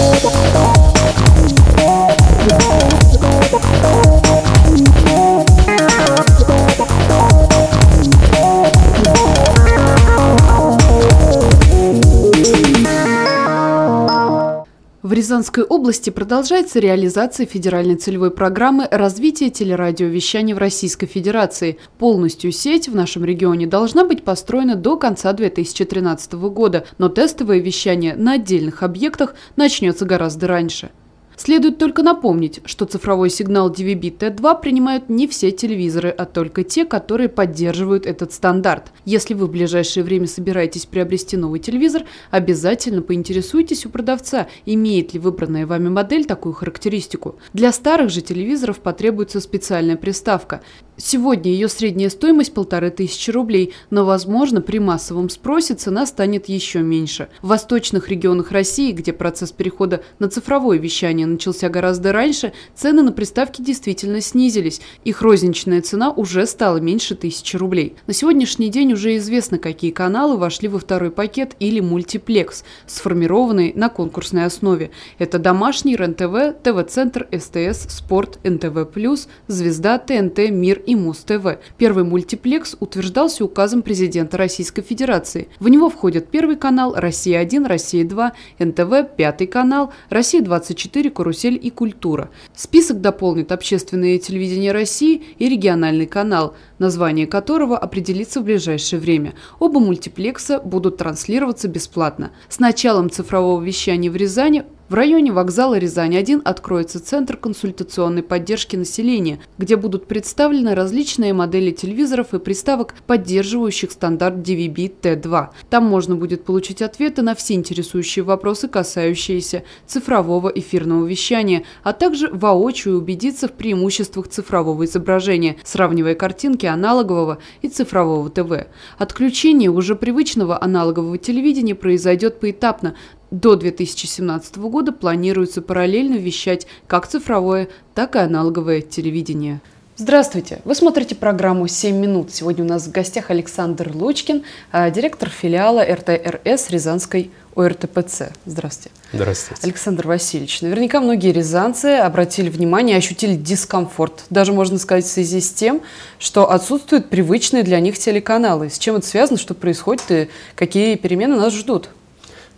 Oh, oh, oh, oh. Рязанской области продолжается реализация федеральной целевой программы развития телерадиовещания в Российской Федерации. Полностью сеть в нашем регионе должна быть построена до конца 2013 года, но тестовое вещание на отдельных объектах начнется гораздо раньше. Следует только напомнить, что цифровой сигнал DVB-T2 принимают не все телевизоры, а только те, которые поддерживают этот стандарт. Если вы в ближайшее время собираетесь приобрести новый телевизор, обязательно поинтересуйтесь у продавца, имеет ли выбранная вами модель такую характеристику. Для старых же телевизоров потребуется специальная приставка. Сегодня ее средняя стоимость полторы тысячи рублей, но, возможно, при массовом спросе цена станет еще меньше. В восточных регионах России, где процесс перехода на цифровое вещание начался гораздо раньше, цены на приставки действительно снизились. Их розничная цена уже стала меньше тысячи рублей. На сегодняшний день уже известно, какие каналы вошли во второй пакет или мультиплекс, сформированный на конкурсной основе. Это домашний, РЕН-ТВ, ТВ-центр, СТС, Спорт, НТВ+, Звезда, ТНТ, Мир и Муз-ТВ. Первый мультиплекс утверждался указом президента Российской Федерации. В него входят Первый канал, Россия-1, Россия-2, НТВ, Пятый канал, Россия-24, Карусель и Культура. Список дополнит общественное телевидение России и региональный канал, название которого определится в ближайшее время. Оба мультиплекса будут транслироваться бесплатно. С началом цифрового вещания в Рязани в районе вокзала Рязань-1 откроется Центр консультационной поддержки населения, где будут представлены различные модели телевизоров и приставок, поддерживающих стандарт DVB-T2. Там можно будет получить ответы на все интересующие вопросы, касающиеся цифрового эфирного вещания, а также воочию убедиться в преимуществах цифрового изображения, сравнивая картинки аналогового и цифрового ТВ. Отключение уже привычного аналогового телевидения произойдет поэтапно, до 2017 года планируется параллельно вещать как цифровое, так и аналоговое телевидение. Здравствуйте! Вы смотрите программу «7 минут». Сегодня у нас в гостях Александр Лучкин, а, директор филиала РТРС Рязанской ОРТПЦ. Здравствуйте. Здравствуйте. Александр Васильевич, наверняка многие рязанцы обратили внимание, ощутили дискомфорт, даже можно сказать в связи с тем, что отсутствуют привычные для них телеканалы. С чем это связано, что происходит и какие перемены нас ждут?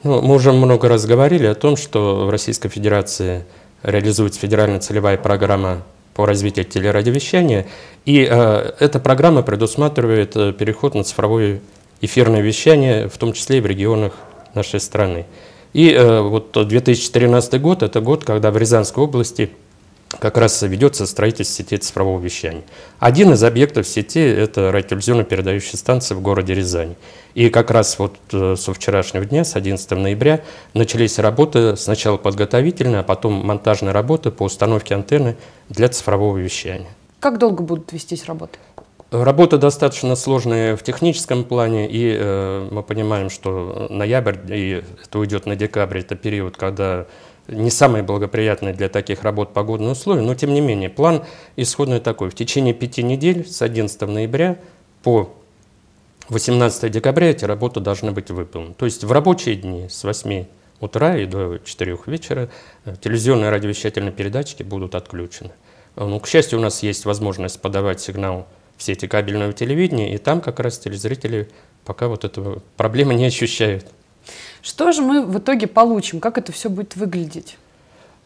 Ну, мы уже много раз говорили о том, что в Российской Федерации реализуется федеральная целевая программа по развитию телерадиовещания, и э, эта программа предусматривает э, переход на цифровое эфирное вещание, в том числе и в регионах нашей страны. И э, вот 2013 э, год – это год, когда в Рязанской области – как раз ведется строительство сети цифрового вещания. Один из объектов сети – это радиотелевизионно-передающая станция в городе Рязани. И как раз вот э, со вчерашнего дня, с 11 ноября, начались работы, сначала подготовительные, а потом монтажные работы по установке антенны для цифрового вещания. Как долго будут вестись работы? Работа достаточно сложная в техническом плане, и э, мы понимаем, что ноябрь, и это уйдет на декабрь, это период, когда не самые благоприятные для таких работ погодные условия, но тем не менее план исходный такой. В течение пяти недель с 11 ноября по 18 декабря эти работы должны быть выполнены. То есть в рабочие дни с 8 утра и до 4 вечера э, телевизионные и радиовещательные передатчики будут отключены. Ну, к счастью, у нас есть возможность подавать сигнал в сети кабельного телевидения, и там как раз телезрители пока вот эту проблему не ощущают. Что же мы в итоге получим? Как это все будет выглядеть?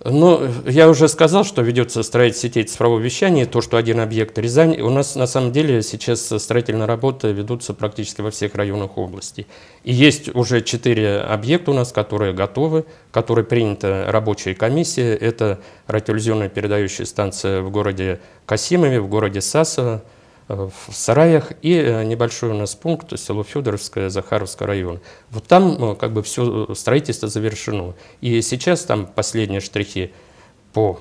Ну, я уже сказал, что ведется строительство сетей цифрового вещания, то, что один объект Рязань. У нас, на самом деле, сейчас строительные работы ведутся практически во всех районах области. И есть уже четыре объекта у нас, которые готовы, которые принята рабочая комиссия. Это радиолюзионная передающая станция в городе Касимове, в городе Сасово, Э, в сараях и э, небольшой у нас пункт село Федоровское, Захаровский район. Вот там э, как бы все строительство завершено. И сейчас там последние штрихи по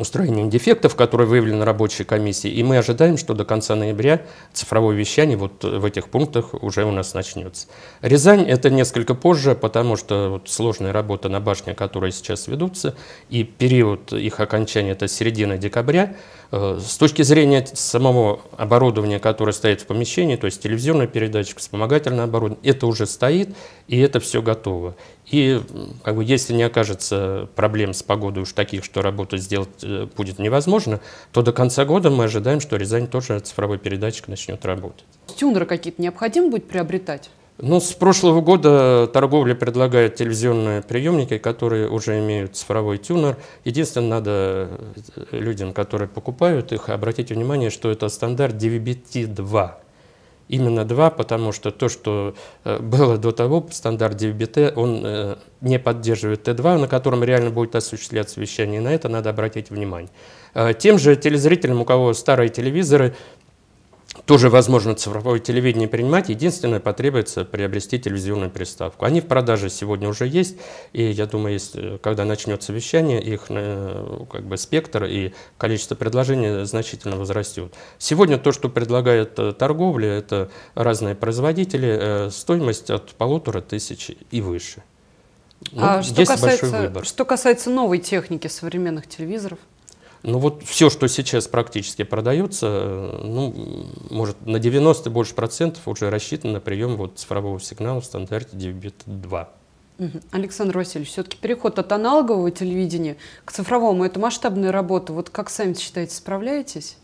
устранения дефектов, которые выявлены рабочей комиссией. И мы ожидаем, что до конца ноября цифровое вещание вот э, в этих пунктах уже у нас начнется. Рязань – это несколько позже, потому что вот сложная работа на башне, которая сейчас ведутся, и период их окончания – это середина декабря. Э, с точки зрения самого оборудования, которое стоит в помещении, то есть телевизионная передатчик, вспомогательное оборудование, это уже стоит, и это все готово. И как бы, если не окажется проблем с погодой уж таких, что работу сделать э, будет невозможно, то до конца года мы ожидаем, что Рязань тоже цифровой передатчик начнет работать. Тюнеры какие-то необходимо будет приобретать? Ну, с прошлого года торговля предлагает телевизионные приемники, которые уже имеют цифровой тюнер. Единственное, надо э, людям, которые покупают их, обратить внимание, что это стандарт DVB-T2. Именно два, потому что то, что э, было до того, стандарт DVB-T, он э, не поддерживает Т2, на котором реально будет осуществляться вещание, и на это надо обратить внимание. Э, тем же телезрителям, у кого старые телевизоры, тоже возможно цифровое телевидение принимать. Единственное, потребуется приобрести телевизионную приставку. Они в продаже сегодня уже есть, и я думаю, если, э, когда начнется вещание, их э, как бы, спектр и количество предложений значительно возрастет. Сегодня то, что предлагает э, торговля, это разные производители, стоимость от полутора тысяч и выше. Ну, а что, касается, что касается новой техники современных телевизоров? Ну вот все, что сейчас практически продается, э, ну, может, на 90 больше процентов уже рассчитано на прием вот цифрового сигнала в стандарте DBT-2. Александр Васильевич, все-таки переход от аналогового телевидения к цифровому – это масштабная работа. Вот как сами считаете, справляетесь?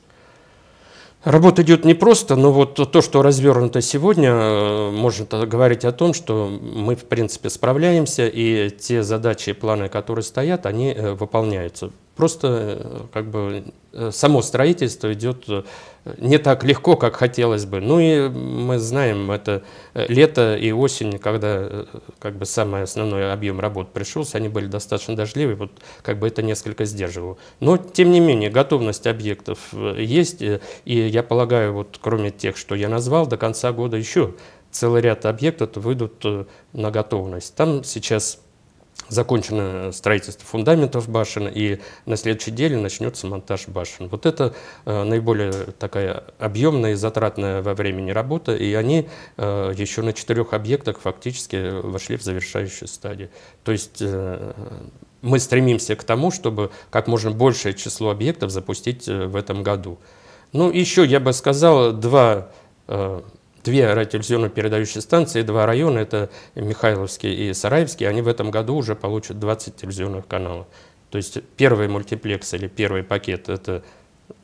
Работа идет не просто, но вот то, что развернуто сегодня, э, может говорить о том, что мы, в принципе, справляемся, и те задачи и планы, которые стоят, они э, выполняются. Просто как бы э, само строительство идет э, не так легко, как хотелось бы. Ну и мы знаем, это э, лето и осень, когда как бы самый основной объем работ пришелся, они были достаточно дождливы, вот как бы это несколько сдерживало. Но тем не менее, готовность объектов есть, и я полагаю, вот кроме тех, что я назвал, до конца года еще целый ряд объектов выйдут на готовность. Там сейчас закончено строительство фундаментов башен, и на следующей неделе начнется монтаж башен. Вот это э, наиболее такая объемная и затратная во времени работа, и они э, еще на четырех объектах фактически вошли в завершающую стадию. То есть э, мы стремимся к тому, чтобы как можно большее число объектов запустить э, в этом году. Ну, еще я бы сказал, два э, две радиотелевизионно передающие станции, два района, это Михайловский и Сараевский, они в этом году уже получат 20 телевизионных каналов. То есть первый мультиплекс или первый пакет – это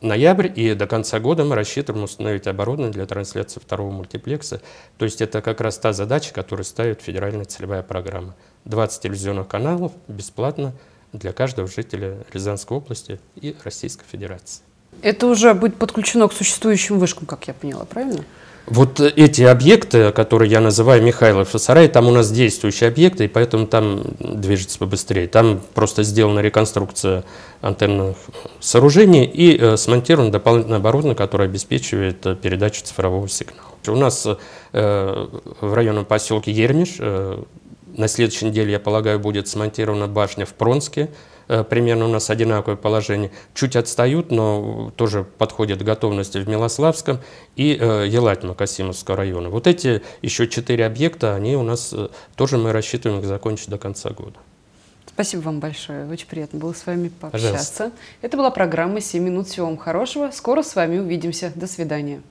ноябрь, и до конца года мы рассчитываем установить оборудование для трансляции второго мультиплекса. То есть это как раз та задача, которую ставит федеральная целевая программа. 20 телевизионных каналов бесплатно для каждого жителя Рязанской области и Российской Федерации. Это уже будет подключено к существующим вышкам, как я поняла, правильно? Вот эти объекты, которые я называю Михайлов сарай, там у нас действующие объекты, и поэтому там движется побыстрее. Там просто сделана реконструкция антенных сооружений и э, смонтировано дополнительное оборудование, которое обеспечивает э, передачу цифрового сигнала. У нас э, в районном поселке Ермиш на следующей неделе, я полагаю, будет смонтирована башня в Пронске, Э, примерно у нас одинаковое положение. Чуть отстают, но тоже подходят к готовности в Милославском и э, Елатьма-Касимовского района. Вот эти еще четыре объекта, они у нас э, тоже мы рассчитываем их закончить до конца года. Спасибо вам большое. Очень приятно было с вами пообщаться. Пожалуйста. Это была программа «7 минут». Всего вам хорошего. Скоро с вами увидимся. До свидания.